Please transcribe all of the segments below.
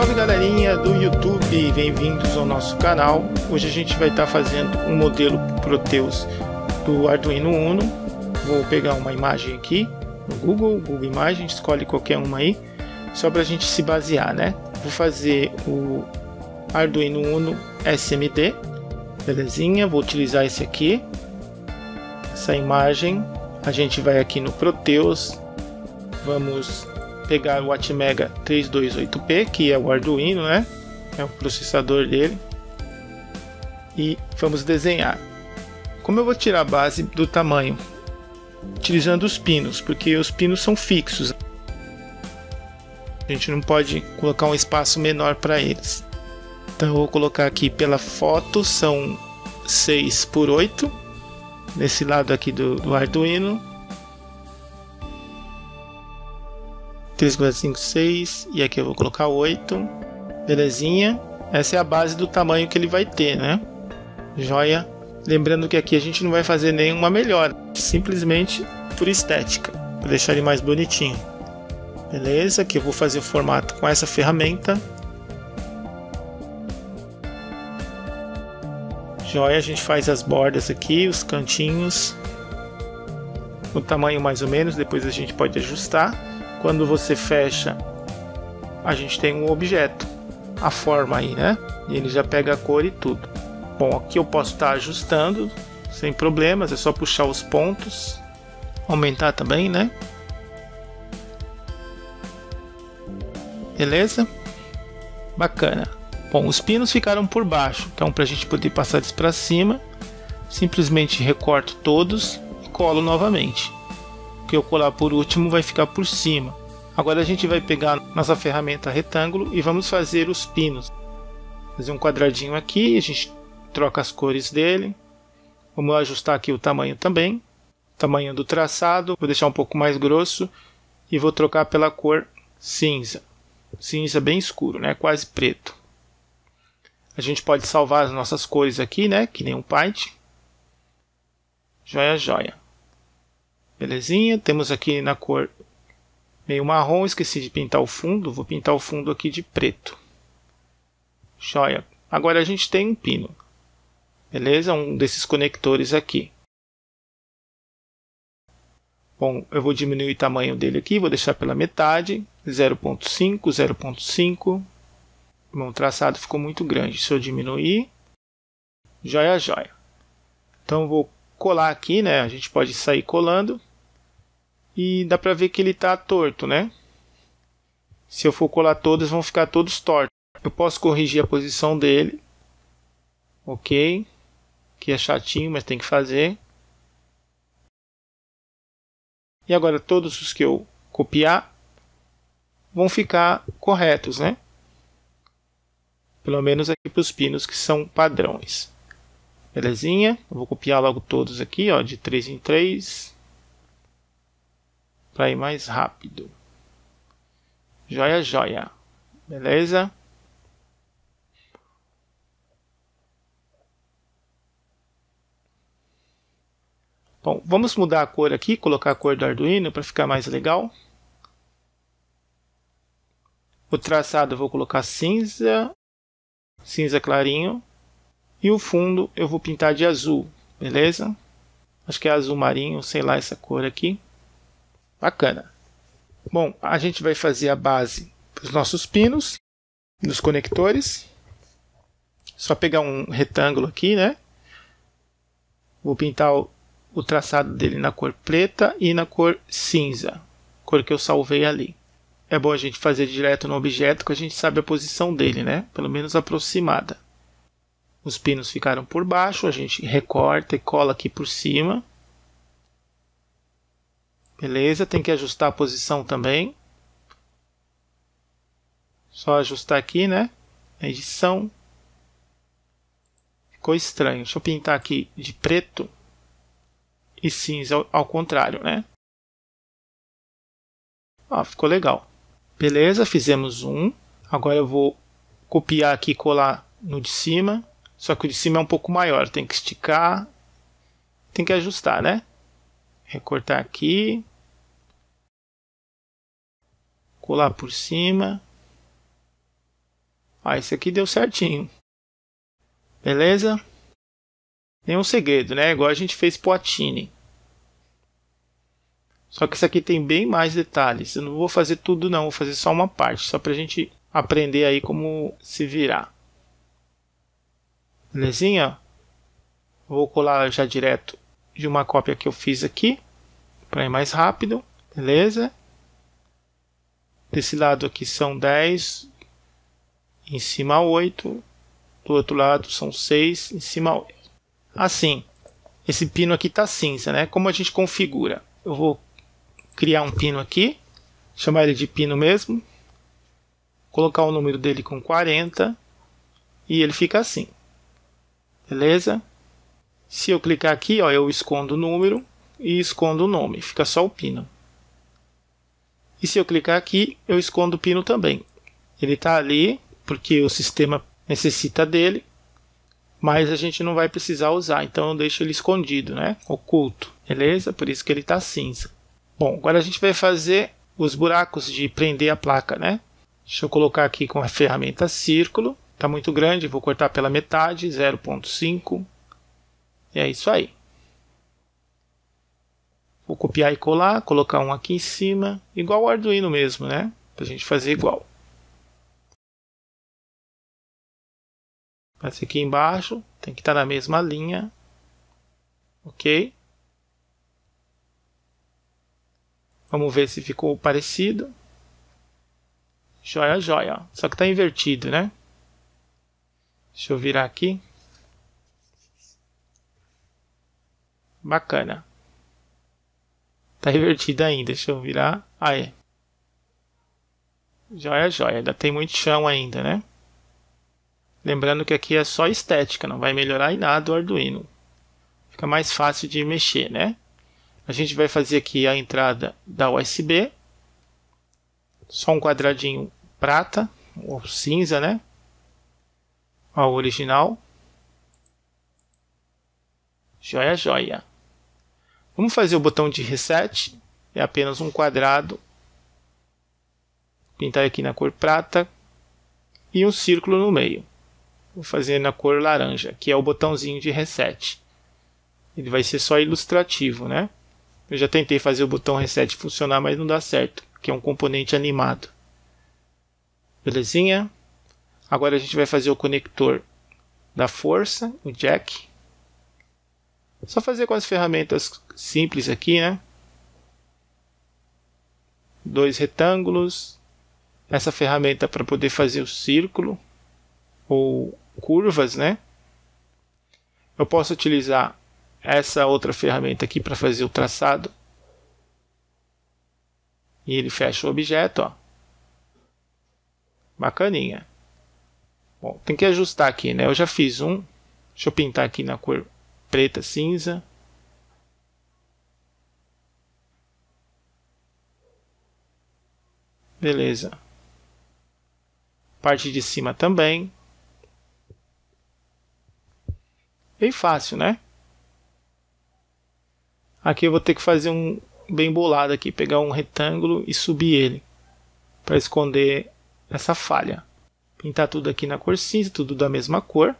Salve galerinha do YouTube, bem-vindos ao nosso canal. Hoje a gente vai estar tá fazendo um modelo Proteus do Arduino Uno. Vou pegar uma imagem aqui no Google, Google Imagem, escolhe qualquer uma aí, só para a gente se basear, né? Vou fazer o Arduino Uno SMD, belezinha? Vou utilizar esse aqui, essa imagem. A gente vai aqui no Proteus, vamos pegar o Atmega 328P, que é o Arduino, né? É o processador dele. E vamos desenhar. Como eu vou tirar a base do tamanho? Utilizando os pinos, porque os pinos são fixos. A gente não pode colocar um espaço menor para eles. Então eu vou colocar aqui pela foto, são 6 por 8. Nesse lado aqui do, do Arduino. 3,56 e aqui eu vou colocar 8. Belezinha. Essa é a base do tamanho que ele vai ter, né? Joia. Lembrando que aqui a gente não vai fazer nenhuma melhora, simplesmente por estética, para deixar ele mais bonitinho. Beleza? Aqui eu vou fazer o formato com essa ferramenta. Joia, a gente faz as bordas aqui, os cantinhos, o tamanho mais ou menos, depois a gente pode ajustar. Quando você fecha, a gente tem um objeto, a forma aí, né? E ele já pega a cor e tudo. Bom, aqui eu posso estar ajustando sem problemas, é só puxar os pontos, aumentar também, né? Beleza? Bacana. Bom, os pinos ficaram por baixo, então para a gente poder passar eles para cima, simplesmente recorto todos e colo novamente que eu colar por último vai ficar por cima. Agora a gente vai pegar nossa ferramenta retângulo e vamos fazer os pinos. Fazer um quadradinho aqui, a gente troca as cores dele. Vamos ajustar aqui o tamanho também. Tamanho do traçado, vou deixar um pouco mais grosso e vou trocar pela cor cinza. Cinza bem escuro, né? quase preto. A gente pode salvar as nossas cores aqui, né? Que nem um Paint. Joia, joia. Belezinha, temos aqui na cor meio marrom, esqueci de pintar o fundo, vou pintar o fundo aqui de preto. Joia. Agora a gente tem um pino. Beleza? Um desses conectores aqui. Bom, eu vou diminuir o tamanho dele aqui, vou deixar pela metade, 0.5, 0.5. Meu traçado ficou muito grande, se eu diminuir, joia, joia. Então vou colar aqui, né? A gente pode sair colando e dá pra ver que ele tá torto, né? Se eu for colar todas, vão ficar todos tortos. Eu posso corrigir a posição dele. Ok. Que é chatinho, mas tem que fazer. E agora todos os que eu copiar vão ficar corretos, né? Pelo menos aqui para os pinos que são padrões. Belezinha? Eu vou copiar logo todos aqui, ó, de 3 em 3 para ir mais rápido. Joia, joia. Beleza? Bom, vamos mudar a cor aqui, colocar a cor do Arduino para ficar mais legal. O traçado eu vou colocar cinza, cinza clarinho. E o fundo eu vou pintar de azul, beleza? Acho que é azul marinho, sei lá essa cor aqui. Bacana. Bom, a gente vai fazer a base para os nossos pinos, nos conectores. Só pegar um retângulo aqui, né? Vou pintar o, o traçado dele na cor preta e na cor cinza, cor que eu salvei ali. É bom a gente fazer direto no objeto que a gente sabe a posição dele, né? Pelo menos aproximada. Os pinos ficaram por baixo, a gente recorta e cola aqui por cima Beleza, tem que ajustar a posição também. Só ajustar aqui, né? Edição. Ficou estranho. Deixa eu pintar aqui de preto e cinza ao, ao contrário, né? Ó, ficou legal. Beleza, fizemos um. Agora eu vou copiar aqui e colar no de cima. Só que o de cima é um pouco maior, tem que esticar, tem que ajustar, né? Recortar aqui, colar por cima. Ah, esse aqui deu certinho. Beleza? Nenhum segredo, né? Igual a gente fez Poatini. Só que isso aqui tem bem mais detalhes. Eu não vou fazer tudo não, vou fazer só uma parte, só pra gente aprender aí como se virar. Belezinha? Vou colar já direto de uma cópia que eu fiz aqui, para ir mais rápido, beleza? Desse lado aqui são 10, em cima 8, do outro lado são 6, em cima 8. Assim, esse pino aqui está cinza, né? Como a gente configura? Eu vou criar um pino aqui, chamar ele de pino mesmo, colocar o número dele com 40 e ele fica assim, beleza? Se eu clicar aqui, ó, eu escondo o número e escondo o nome, fica só o pino. E se eu clicar aqui, eu escondo o pino também. Ele está ali porque o sistema necessita dele, mas a gente não vai precisar usar, então eu deixo ele escondido, né? Oculto, beleza? Por isso que ele está cinza. Bom, agora a gente vai fazer os buracos de prender a placa, né? Deixa eu colocar aqui com a ferramenta círculo. Está muito grande, vou cortar pela metade, 0.5. E é isso aí. Vou copiar e colar, colocar um aqui em cima, igual o Arduino mesmo, né? Para a gente fazer igual. Passe aqui embaixo tem que estar tá na mesma linha, ok? Vamos ver se ficou parecido. Joia, joia. Só que está invertido, né? Deixa eu virar aqui. Bacana. Tá revertida ainda. Deixa eu virar. Aí. Ah, é. Joia, joia. Ainda tem muito chão ainda, né? Lembrando que aqui é só estética, não vai melhorar em nada o Arduino. Fica mais fácil de mexer, né? A gente vai fazer aqui a entrada da USB. Só um quadradinho prata, ou cinza, né? Ao original. Joia, joia. Vamos fazer o botão de reset, é apenas um quadrado, pintar aqui na cor prata e um círculo no meio. Vou fazer na cor laranja, que é o botãozinho de reset. Ele vai ser só ilustrativo, né? Eu já tentei fazer o botão reset funcionar, mas não dá certo, que é um componente animado. Belezinha? Agora a gente vai fazer o conector da força, o jack, só fazer com as ferramentas simples aqui, né? Dois retângulos. Essa ferramenta para poder fazer o círculo ou curvas, né? Eu posso utilizar essa outra ferramenta aqui para fazer o traçado. E ele fecha o objeto, ó. Bacaninha. Bom, tem que ajustar aqui, né? Eu já fiz um. Deixa eu pintar aqui na cor preta cinza. Beleza. Parte de cima também. Bem fácil, né? Aqui eu vou ter que fazer um bem bolado aqui, pegar um retângulo e subir ele para esconder essa falha. Pintar tudo aqui na cor cinza, tudo da mesma cor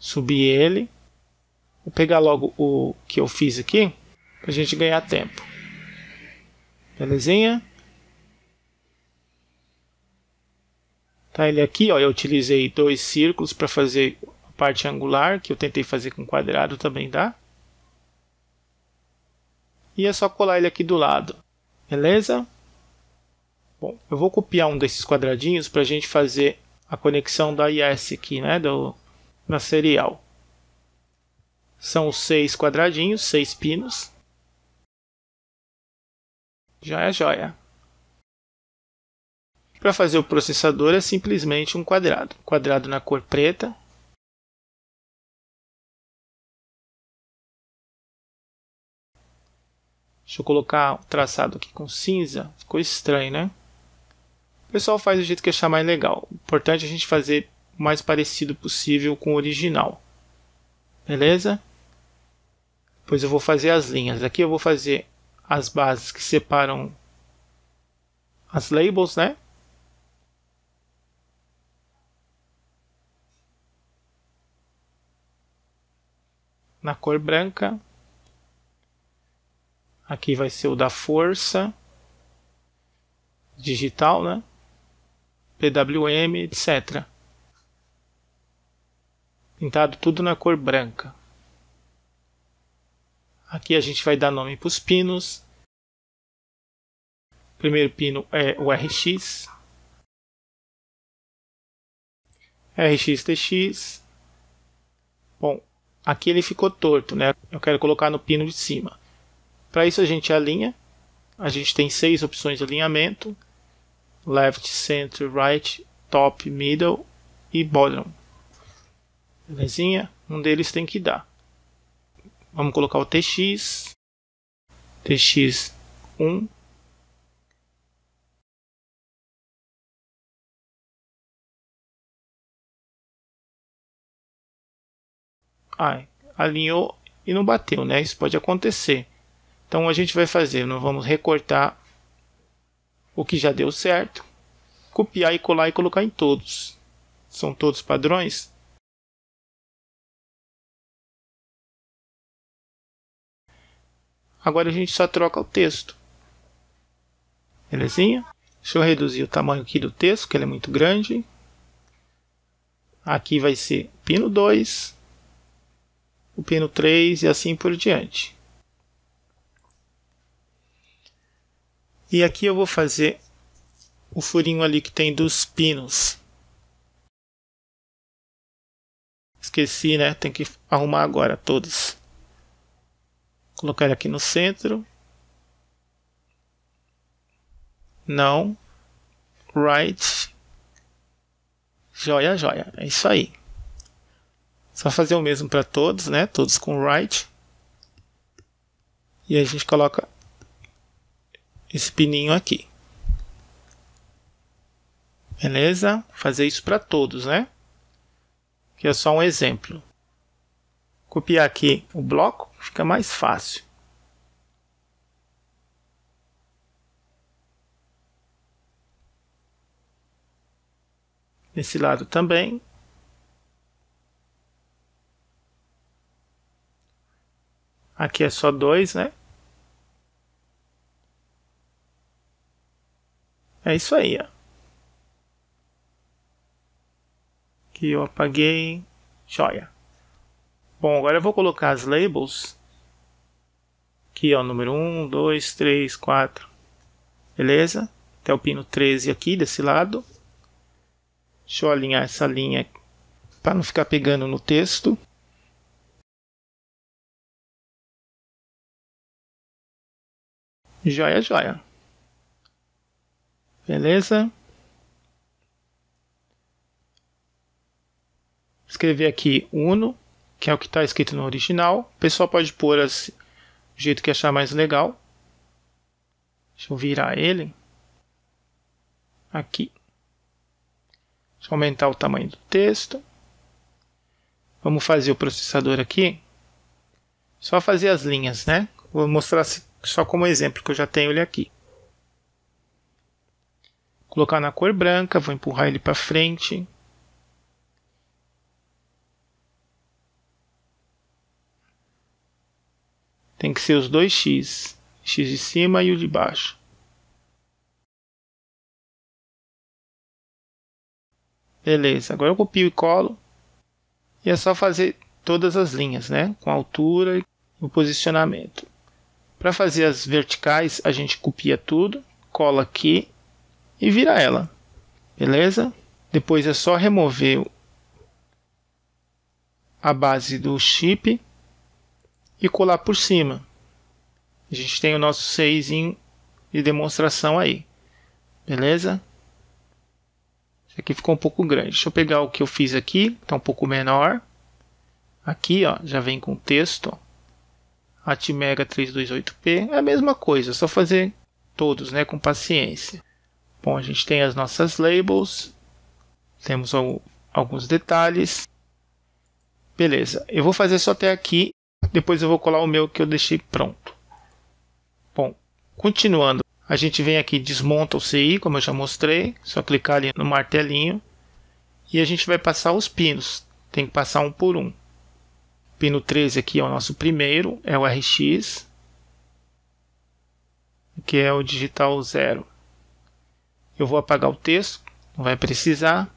subir ele. Vou pegar logo o que eu fiz aqui para a gente ganhar tempo. Belezinha? Tá ele aqui, ó, eu utilizei dois círculos para fazer a parte angular, que eu tentei fazer com quadrado também dá. E é só colar ele aqui do lado, beleza? Bom, eu vou copiar um desses quadradinhos para a gente fazer a conexão da IS aqui, né, do na serial. São seis quadradinhos, seis pinos. É joia, joia. Para fazer o processador é simplesmente um quadrado. Quadrado na cor preta. Deixa eu colocar o traçado aqui com cinza. Ficou estranho, né? O pessoal faz do jeito que achar mais legal. O importante é a gente fazer o mais parecido possível com o original. Beleza? Pois eu vou fazer as linhas. Aqui eu vou fazer as bases que separam as labels, né? Na cor branca. Aqui vai ser o da força digital, né? PWM, etc pintado tudo na cor branca. Aqui a gente vai dar nome para os pinos. O primeiro pino é o RX, RXTX. Bom, aqui ele ficou torto, né? Eu quero colocar no pino de cima. Para isso a gente alinha. A gente tem seis opções de alinhamento: left, center, right, top, middle e bottom. Belezinha? Um deles tem que dar. Vamos colocar o TX. TX1. Ai, alinhou e não bateu, né? Isso pode acontecer. Então a gente vai fazer, nós vamos recortar o que já deu certo, copiar e colar e colocar em todos. São todos padrões? Agora a gente só troca o texto. Belezinha? Deixa eu reduzir o tamanho aqui do texto, que ele é muito grande. Aqui vai ser pino 2, o pino 3 e assim por diante. E aqui eu vou fazer o furinho ali que tem dos pinos. Esqueci, né? Tem que arrumar agora todos colocar ele aqui no centro. Não. Right. Joia, joia. É isso aí. Só fazer o mesmo para todos, né? Todos com right. E a gente coloca esse pininho aqui. Beleza? Fazer isso para todos, né? Que é só um exemplo. Copiar aqui o bloco Acho que é mais fácil. Nesse lado também. Aqui é só dois, né? É isso aí, ó. Que eu apaguei. Joia. Bom, agora eu vou colocar as labels. Aqui, ó, número 1, 2, 3, 4. Beleza? Até o pino 13 aqui, desse lado. Deixa eu alinhar essa linha para não ficar pegando no texto. Joia, joia. Beleza? Escrever aqui Uno que é o que está escrito no original. O pessoal pode pôr assim, do jeito que achar mais legal. Deixa eu virar ele. Aqui. Deixa eu aumentar o tamanho do texto. Vamos fazer o processador aqui. Só fazer as linhas, né? Vou mostrar só como exemplo que eu já tenho ele aqui. Colocar na cor branca, vou empurrar ele para frente. Tem que ser os dois x, x de cima e o de baixo. Beleza, agora eu copio e colo. E é só fazer todas as linhas, né? Com a altura e o posicionamento. Para fazer as verticais, a gente copia tudo, cola aqui e vira ela. Beleza? Depois é só remover a base do chip e colar por cima. A gente tem o nosso 6 de demonstração aí. Beleza? Isso aqui ficou um pouco grande. Deixa eu pegar o que eu fiz aqui, está um pouco menor. Aqui, ó, já vem com texto. Atmega 328P é a mesma coisa, só fazer todos, né, com paciência. Bom, a gente tem as nossas labels, temos alguns detalhes. Beleza, eu vou fazer só até aqui depois eu vou colar o meu que eu deixei pronto. Bom, continuando. A gente vem aqui, desmonta o CI, como eu já mostrei. Só clicar ali no martelinho. E a gente vai passar os pinos. Tem que passar um por um. Pino 13 aqui é o nosso primeiro, é o RX. Que é o digital 0. Eu vou apagar o texto, não vai precisar.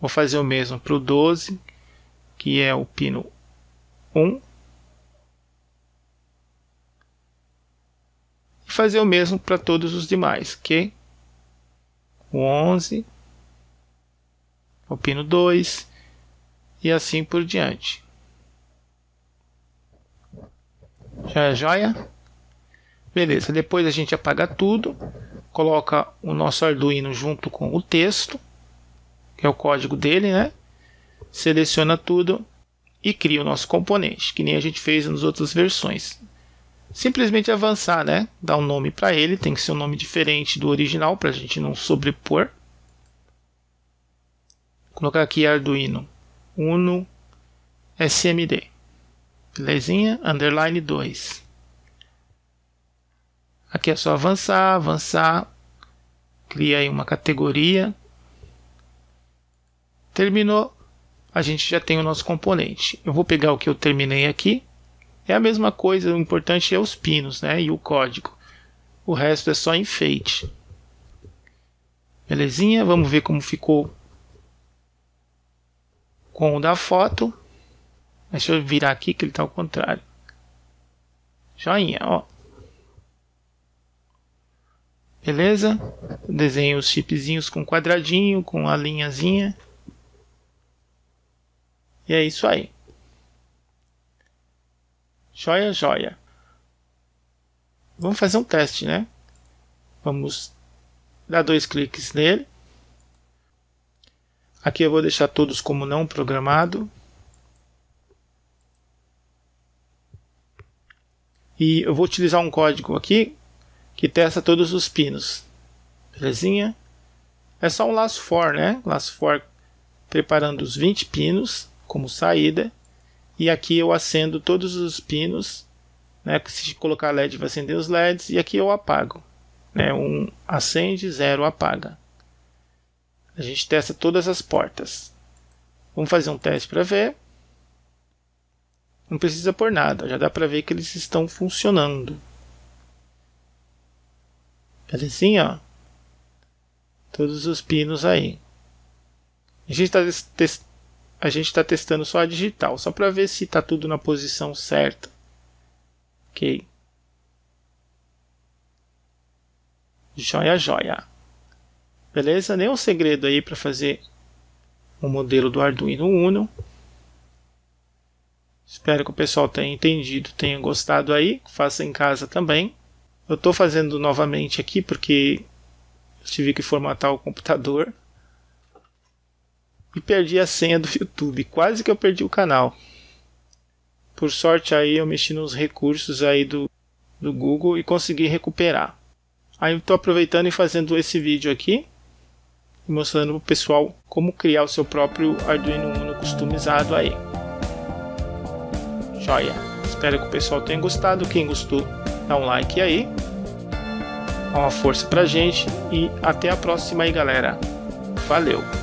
Vou fazer o mesmo para o 12, que é o pino 1. fazer o mesmo para todos os demais, ok? o 11, o pino 2 e assim por diante. Já é joia? Beleza, depois a gente apaga tudo, coloca o nosso Arduino junto com o texto, que é o código dele, né? Seleciona tudo e cria o nosso componente, que nem a gente fez nas outras versões simplesmente avançar, né? Dar um nome para ele, tem que ser um nome diferente do original para a gente não sobrepor. colocar aqui Arduino Uno SMD. Belezinha? Underline 2. Aqui é só avançar, avançar. Cria aí uma categoria. Terminou. A gente já tem o nosso componente. Eu vou pegar o que eu terminei aqui é a mesma coisa, o importante é os pinos né, e o código. O resto é só enfeite. Belezinha? Vamos ver como ficou com o da foto. Deixa eu virar aqui que ele está ao contrário. Joinha, ó. Beleza? Desenho os chipzinhos com quadradinho, com a linhazinha. E é isso aí. Joia, joia. Vamos fazer um teste, né? Vamos dar dois cliques nele. Aqui eu vou deixar todos como não programado. E eu vou utilizar um código aqui que testa todos os pinos. Belezinha? É só um laço for, né? Laço for preparando os 20 pinos como saída e aqui eu acendo todos os pinos. Né? Se colocar LED, vai acender os LEDs. E aqui eu apago. Né? Um acende, zero apaga. A gente testa todas as portas. Vamos fazer um teste para ver. Não precisa por nada, já dá para ver que eles estão funcionando. Belezinha? Assim, ó. Todos os pinos aí. A gente está testando a gente está testando só a digital, só para ver se está tudo na posição certa. Ok. Joia, joia. Beleza? Nenhum segredo aí para fazer o modelo do Arduino Uno. Espero que o pessoal tenha entendido, tenha gostado aí. Faça em casa também. Eu estou fazendo novamente aqui porque eu tive que formatar o computador e perdi a senha do YouTube. Quase que eu perdi o canal. Por sorte aí eu mexi nos recursos aí do, do Google e consegui recuperar. Aí estou aproveitando e fazendo esse vídeo aqui mostrando para o pessoal como criar o seu próprio Arduino Uno customizado aí. Joia! Espero que o pessoal tenha gostado. Quem gostou, dá um like aí. Dá uma força pra gente e até a próxima aí, galera. Valeu!